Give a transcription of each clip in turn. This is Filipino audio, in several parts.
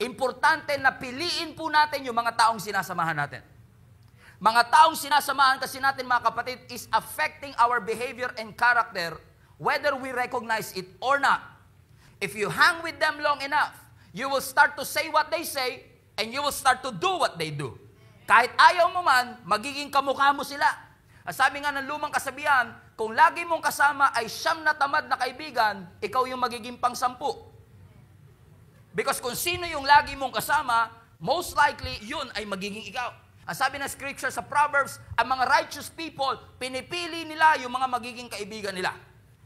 Importante na piliin po natin yung mga taong sinasamahan natin. Mga taong sinasamahan kasi natin mga kapatid is affecting our behavior and character whether we recognize it or not. If you hang with them long enough, you will start to say what they say and you will start to do what they do. Kahit ayaw mo man, magiging kamukha mo sila. Sabi nga ng lumang kasabihan, kung lagi mong kasama ay siyam na tamad na kaibigan, ikaw yung magiging pangsampu. Because kung sino yung lagi mong kasama, most likely yun ay magiging ikaw. Ang sabi ng scripture sa Proverbs, ang mga righteous people, pinipili nila yung mga magiging kaibigan nila.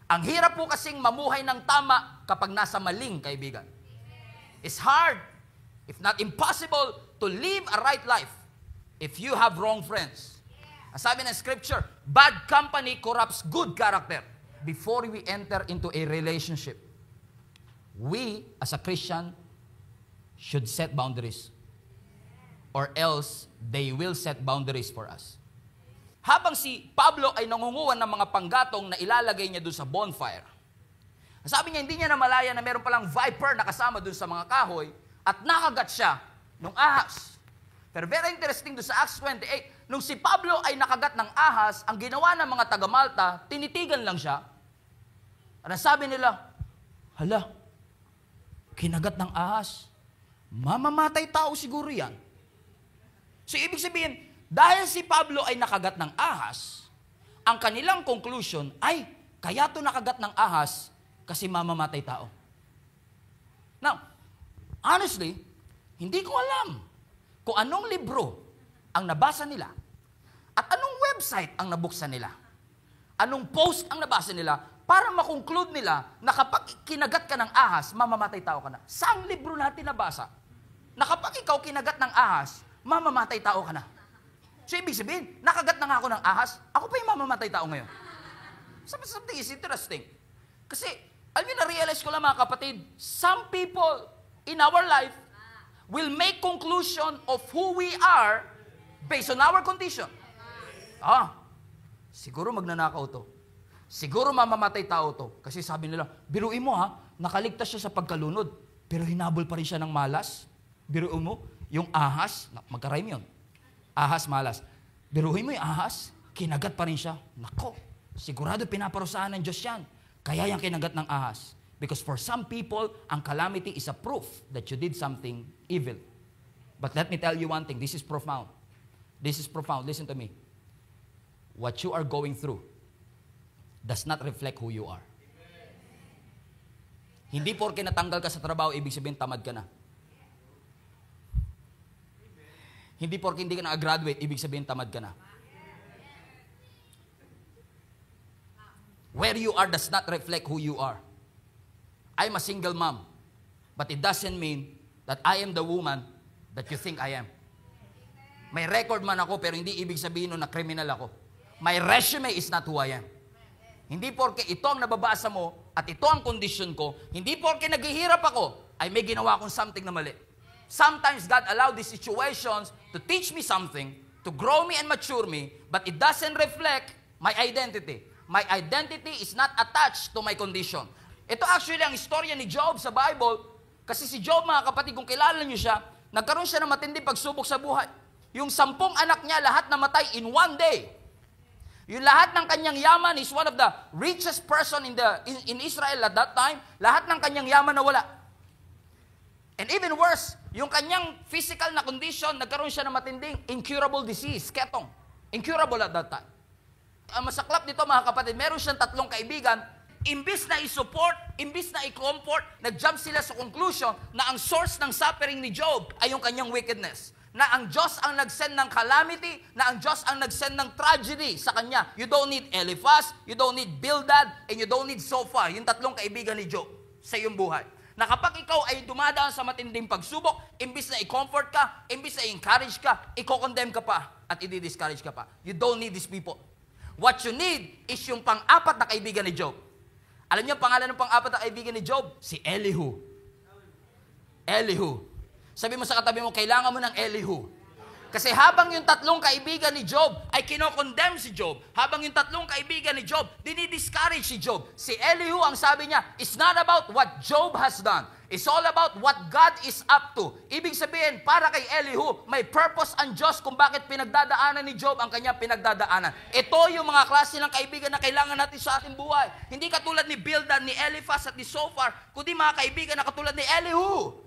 Ang hirap po kasing mamuhay ng tama kapag nasa maling kaibigan. It's hard, if not impossible, to live a right life if you have wrong friends. Ang sabi ng scripture, bad company corrupts good character before we enter into a relationship we as a Christian should set boundaries or else they will set boundaries for us. Habang si Pablo ay nangunguhan ng mga panggatong na ilalagay niya doon sa bonfire, sabi niya, hindi niya namalaya na meron palang viper na kasama doon sa mga kahoy at nakagat siya ng ahas. Pero very interesting doon sa Acts 28, nung si Pablo ay nakagat ng ahas, ang ginawa ng mga taga-Malta, tinitigan lang siya. At sabi nila, hala, Kinagat ng ahas. Mamamatay tao siguro yan. So ibig sabihin, dahil si Pablo ay nakagat ng ahas, ang kanilang conclusion ay, kaya to nakagat ng ahas kasi mamamatay tao. Now, honestly, hindi ko alam kung anong libro ang nabasa nila at anong website ang nabuksan nila. Anong post ang nabasa nila para makonclude nila na kapag kinagat ka ng ahas, mamamatay tao ka na. Saang libro natin nabasa na kapag ikaw kinagat ng ahas, mamamatay tao ka na? So ibig sabihin, nakagat na nga ako ng ahas, ako pa yung mamamatay tao ngayon. Sabi something is interesting. Kasi, alam niyo, na-realize ko lang mga kapatid, some people in our life will make conclusion of who we are based on our condition. Ah, siguro magnanakaw to. Siguro mamamatay tao to. Kasi sabi nila, biruin mo ha, nakaligtas siya sa pagkalunod, pero hinabol pa rin siya ng malas. Biruin mo, yung ahas, magkarime yun. Ahas, malas. Biruin mo yung ahas, kinagat pa rin siya. Nako, sigurado pinaparusahan ng Diyos yan. Kaya yung kinagat ng ahas. Because for some people, ang calamity is a proof that you did something evil. But let me tell you one thing. This is profound. This is profound. Listen to me. What you are going through does not reflect who you are. Hindi porke natanggal ka sa trabaho, ibig sabihin tamad ka na. Hindi porke hindi ka na-graduate, ibig sabihin tamad ka na. Where you are does not reflect who you are. I'm a single mom, but it doesn't mean that I am the woman that you think I am. May record man ako, pero hindi ibig sabihin nun na criminal ako. My resume is not who I am. Hindi porke ito ang nababasa mo at ito ang kondisyon ko, hindi porke naghihirap ako, ay may ginawa akong something na mali. Sometimes God allowed these situations to teach me something, to grow me and mature me, but it doesn't reflect my identity. My identity is not attached to my condition. Ito actually ang istorya ni Job sa Bible. Kasi si Job, mga kapatid, kung kilala niyo siya, nagkaroon siya ng matinding pagsubok sa buhay. Yung sampung anak niya, lahat namatay in one day. Yung lahat ng kanyang yaman is one of the richest person in, the, in, in Israel at that time. Lahat ng kanyang yaman nawala. And even worse, yung kanyang physical na condition, nagkaroon siya ng matinding incurable disease, ketong. Incurable at that time. Ang masaklap dito, mga kapatid, meron siyang tatlong kaibigan, imbis na i-support, imbis na i-comfort, nag-jump sila sa conclusion na ang source ng suffering ni Job ay yung kanyang wickedness na ang Diyos ang nag-send ng calamity, na ang Diyos ang nag-send ng tragedy sa kanya. You don't need Eliphaz, you don't need Bildad, and you don't need Sofa, yung tatlong kaibigan ni Job sa iyong buhay. Na kapag ikaw ay dumadaan sa matinding pagsubok, imbis na i-comfort ka, imbis na i-encourage ka, i-condemn ka pa, at i-discourage ka pa. You don't need these people. What you need is yung pang-apat na kaibigan ni Job. Alam niyo ang pangalan ng pang-apat na kaibigan ni Job? Si Elihu. Elihu. Sabi mo sa katabi mo, kailangan mo ng Elihu. Kasi habang yung tatlong kaibigan ni Job ay kinokondemn si Job, habang yung tatlong kaibigan ni Job, dinidiscourage si Job. Si Elihu, ang sabi niya, it's not about what Job has done. It's all about what God is up to. Ibig sabihin, para kay Elihu, may purpose ang Diyos kung bakit pinagdadaanan ni Job ang kanya pinagdadaanan. Ito yung mga klase ng kaibigan na kailangan natin sa ating buhay. Hindi katulad ni Bildad, ni Eliphaz at ni Sofar, kundi mga kaibigan na katulad ni Elihu